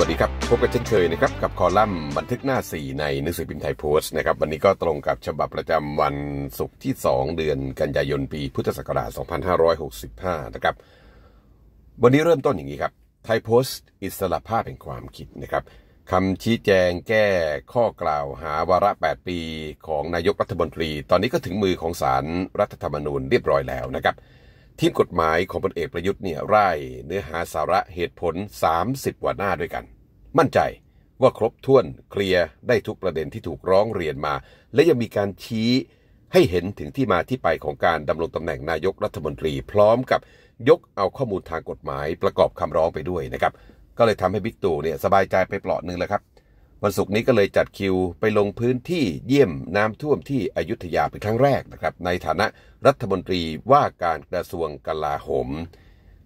วัสดีครับ พบกันเช่นเคยนะครับ กับคอลัมน์บันทึกหน้า 4 ในหนังสือพิมพ์ไทยโพสต์นะครับวันนี้ก็ตรงกับฉบับประจำวันศุกร์ที่ 2 เดือนกันยายนปีพุทธศักราช 2565 นะครับ วันนี้เริ่มต้นอย่างนี้ครับ ไทยโพสต์อิสระภาพแห่งความคิดนะครับคำชี้แจงแก้ข้อกล่าวหาวาระ 8 ปีของนายกรัฐมนตรี ตอนนี้ก็ถึงมือของสารรัฐธรรมนูญเรียบร้อยแล้วนะครับทีมกฎหมายของพลเอกประยุทธ์เนี่ยไล่เนื้อหาสาระเหตุผล 30กว่าหน้าด้วยกัน มั่นใจว่าครบถ้วนเคลียร์ได้ทุกประเด็นที่ถูกร้องเรียนมา และยังมีการชี้ให้เห็นถึงที่มาที่ไปของการดำรงตำแหน่งนายกรัฐมนตรีพร้อมกับยกเอาข้อมูลทางกฎหมายประกอบคำร้องไปด้วยนะครับ ก็เลยทำให้บิ๊กตู่เนี่ย สบายใจไปเปลาะหนึ่งแล้วครับวันศุกร์นี้ก็เลยจัดคิวไปลงพื้นที่เยี่ยมน้ำท่วมที่อยุธยาเป็นครั้งแรกนะครับ ในฐานะรัฐมนตรีว่าการกระทรวงกลาโหม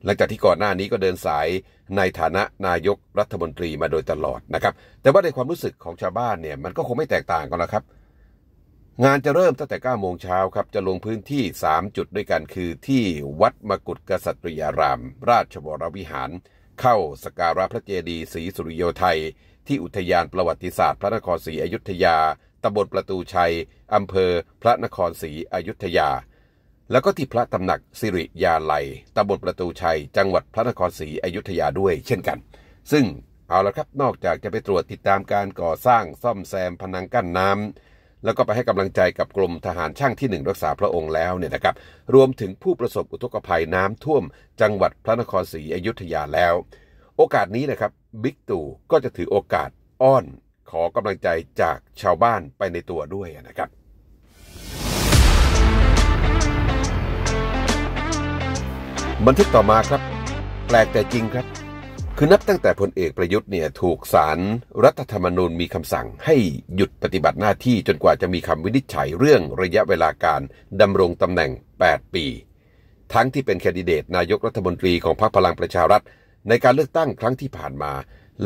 หลังจากที่ก่อนหน้านี้ก็เดินสายในฐานะนายกรัฐมนตรีมาโดยตลอดนะครับ แต่ว่าในความรู้สึกของชาวบ้านเนี่ย มันก็คงไม่แตกต่างกันนะครับ งานจะเริ่มตั้งแต่9โมงเช้าครับ จะลงพื้นที่ 3 จุดด้วยกันคือที่วัดมกุฏกษัตริยารามราชบวรวิหาร เข้าสการะพระเจดีย์ศรีสุริโยไทยที่อุทยานประวัติศาสตร์พระนครศรีอยุธยา ตำบลประตูชัยอำเภอพระนครศรีอยุธยา แล้วก็ที่พระตำหนักสิริยาลหลตำบลประตูชัย จังหวัดพระนครศรีอยุธยาด้วย เช่นกัน ซึ่งเอาละครับ นอกจากจะไปตรวจติดตามการก่อสร้างซ่อมแซมพนังกั้นน้ำแล้วก็ไปให้กำลังใจกับกรมทหารช่างที่หนึ่งรักษาพระองค์แล้วเนี่ยนะครับ รวมถึงผู้ประสบอุทกภัยน้ำท่วม จังหวัดพระนครศรีอยุธยาแล้วโอกาสนี้นะครับบิ๊กตู่ก็จะถือโอกาสอ้อน ขอกำลังใจจากชาวบ้านไปในตัวด้วยนะครับบันทึกต่อมาครับ แปลกแต่จริงครับ คือนับตั้งแต่พลเอกประยุทธ์เนี่ย ถูกสารรัฐธรรมนูญมีคำสั่งให้หยุดปฏิบัติหน้าที่จนกว่าจะมีคำวินิจฉัยเรื่องระยะเวลาการดำรงตำแหน่ง 8 ปี ทั้งที่เป็นแคนดิเดตนายกรัฐมนตรีของพรรคพลังประชารัฐในการเลือกตั้งครั้งที่ผ่านมา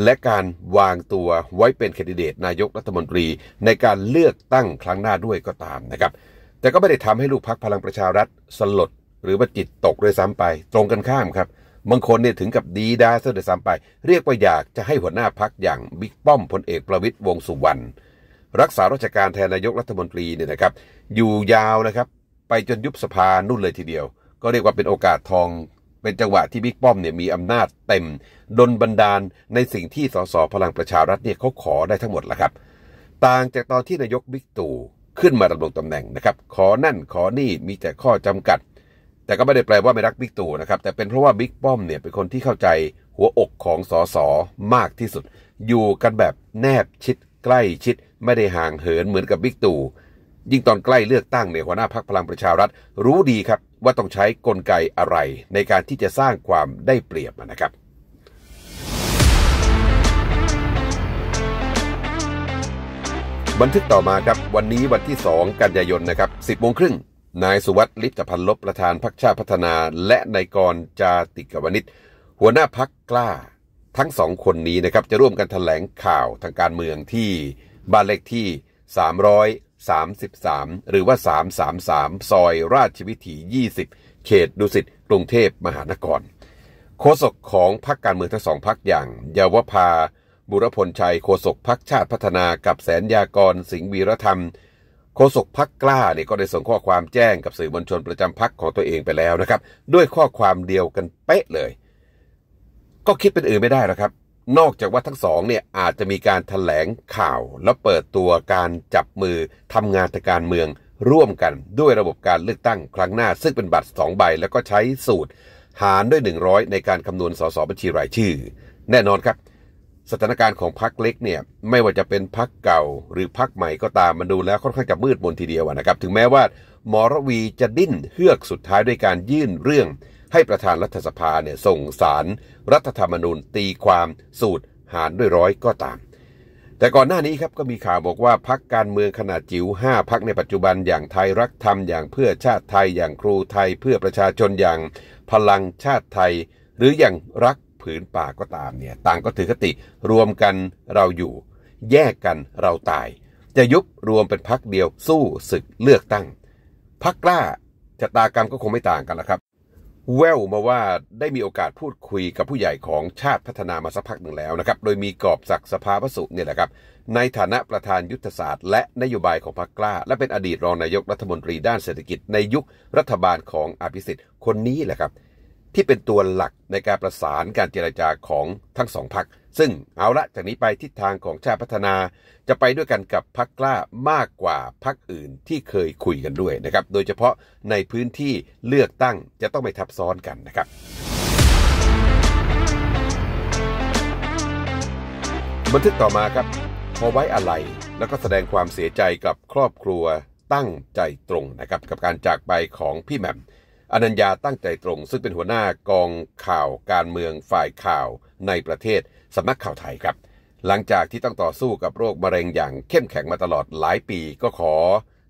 และการวางตัวไว้เป็นแคนดิเดตนายกรัฐมนตรี ในการเลือกตั้งครั้งหน้าด้วยก็ตามนะครับแต่ก็ไม่ได้ทำให้ลูกพักพลังประชารัฐสลด หรือว่าจิตตกเลยซ้ำไป ตรงกันข้ามครับบางคนเนี่ยถึงกับดีดาเสด็จซ้ำไป เรียกว่าอยากจะให้หัวหน้าพักอย่างบิ๊กป้อมพลเอกประวิตยวงสุวรรณรักษาราชการแทนนายกรัฐมนตรีเนี่ยนะครับอยู่ยาวนะครับไปจนยุบสภานู่นเลยทีเดียว ก็เรียกว่าเป็นโอกาสทองเป็นจังหวะที่บิ๊กป้อมเนี่ยมีอำนาจเต็มดนบันดาลในสิ่งที่สสพลังประชารัฐเนี่ยเขาขอได้ทั้งหมดแล้วครับ ต่างจากตอนที่นายกบิ๊กตู่ขึ้นมาดำรงตำแหน่งนะครับ ขอนั่นขอนี่มีแต่ข้อจำกัด แต่ก็ไม่ได้แปลว่าไม่รักบิ๊กตู่นะครับ แต่เป็นเพราะว่าบิ๊กป้อมเนี่ยเป็นคนที่เข้าใจ หัวอกของสสมากที่สุด อยู่กันแบบแนบชิดใกล้ชิดไม่ได้ห่างเหินเหมือนกับบิ๊กตู่ยิ่งตอนใกล้เลือกตั้งเนี่ยหัวหน้าพักพลังประชารัฐรู้ดีครับว่าต้องใช้กลไกอะไรในการที่จะสร้างความได้เปรียบนะครับ บันทึกต่อมาครับวันนี้วันที่ 2 กันยายนนะครับ10โมงครึ่งนายสุวัสดิ์ลิปตพันลบประธานพักชาติพัฒนาและนายกรจาติกวณิชหัวหน้าพักกล้า ทั้งสองคนนี้นะครับจะร่วมกันถแถลงข่าวทางการเมืองที่บ้านเลขที่33 หรือว่า 333 ซอยราชวิถี 20 เขตดุสิตกรุงเทพมหานครโฆษกของพรรคการเมืองทั้งสองพรรคอย่าง เยาวภาบุรพลชัยโฆษกพรรคชาติพัฒนากับแสนยากรสิงห์วีรธรรม โฆษกพักกล้าเนี่ยก็ได้ส่งข้อความแจ้งกับสื่อมวลชนประจำพักของตัวเองไปแล้วนะครับ ด้วยข้อความเดียวกันเป๊ะเลย ก็คิดเป็นอื่นไม่ได้นะครับนอกจากว่าทั้งสองเนี่ยอาจจะมีการถแถลงข่าว และเปิดตัวการจับมือทำงานทางการเมือง ร่วมกันด้วยระบบการเลือกตั้งครั้งหน้า ซึ่งเป็นบัตร 2 ใบแล้วก็ใช้สูตรหารด้วย 100 ในการคำนวณสสบัญชีรายชื่อ แน่นอนครับ สถานการณ์ของพักเล็กเนี่ย ไม่ว่าจะเป็นพักเก่าหรือพักใหม่ก็ตามมันดูแล้วค่อนข้างจะมืดมนทีเดียวนะครับถึงแม้ว่ามรวีจะดิ้นเฮือกสุดท้ายด้วยการยื่นเรื่องให้ประธานรัฐสภาเนี่ยส่งสารรัฐธรรมนูญตีความสูตรหารด้วยร้อยก็ตาม แต่ก่อนหน้านี้ครับก็มีข่าวบอกว่าพักการเมืองขนาดจิ๋ว5พักในปัจจุบันอย่างไทยรักธรรมอย่างเพื่อชาติไทยอย่างครูไทย เพื่อประชาชนอย่าง พลังชาติไทย หรืออย่างรักผืนป่าก็ตามเนี่ยต่างก็ถือคติรวมกันเราอยู่ แยกกันเราตาย จะยุบรวมเป็นพักเดียวสู้ศึกเลือกตั้งพักกล้าชะตากรรมก็คงไม่ต่างกันละครับแววมาว่าได้มีโอกาสพูดคุยกับผู้ใหญ่ของชาติพัฒนามาสักพักหนึ่งแล้วนะครับโดยมีกรอบศักสภาพสุเนี่ยแหละครับในฐานะประธานยุทธศาสตร์และนโยบายของพรรคกล้า และเป็นอดีตรองนายกรัฐมนตรีด้านเศรษฐกิจในยุครัฐบาลของอภิสิทธิ์คนนี้แหละครับ ที่เป็นตัวหลักในการประสานการเจรจาของทั้งสองพรรคซึ่งเอาละจากนี้ไปทิศทางของชาติพัฒนา จะไปด้วยกันกับพักกล้ามากกว่าพักอื่นที่เคยคุยกันด้วยนะครับโดยเฉพาะในพื้นที่เลือกตั้งจะต้องไม่ทับซ้อนกันนะครับบันทึกต่อมาครับพอไว้อะไร แล้วก็แสดงความเสียใจกับครอบครัวตั้งใจตรงนะครับกับการจากไปของพี่แหม่มอนัญญาตั้งใจตรง ซึ่งเป็นหัวหน้ากองข่าวการเมืองฝ่ายข่าวในประเทศสำนักข่าวไทยครับ หลังจากที่ต้องต่อสู้กับโรคมะเร็งอย่างเข้มแข็งมาตลอดหลายปีก็ขอ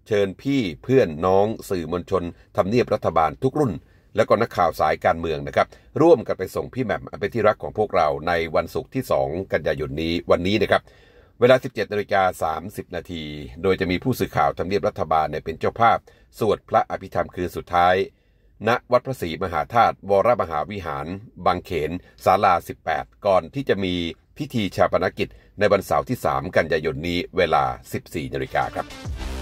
เชิญพี่เพื่อนน้องสื่อมวลชนทำเนียบรัฐบาลทุกรุ่น และก็นักข่าวสายการเมืองนะครับร่วมกันไปส่งพี่แหม่มเป็นที่รักของพวกเราในวันศุกร์ที่ 2 กันยายนนี้วันนี้นะครับเวลา 17นาฬิกา30 นาที โดยจะมีผู้สื่อข่าวทำเนียบรัฐบาลเป็นเจ้าภาพสวดพระอภิธรรมคืนสุดท้ายณวัดพระศรีมหาธาตุวรมหาวิหาร บางเขน ศาลา18 ก่อนที่จะมีพิธีชาปนกิจ ในวันเสาร์ที่ 3 กันยายนนี้เวลา 14นาฬิกาครับ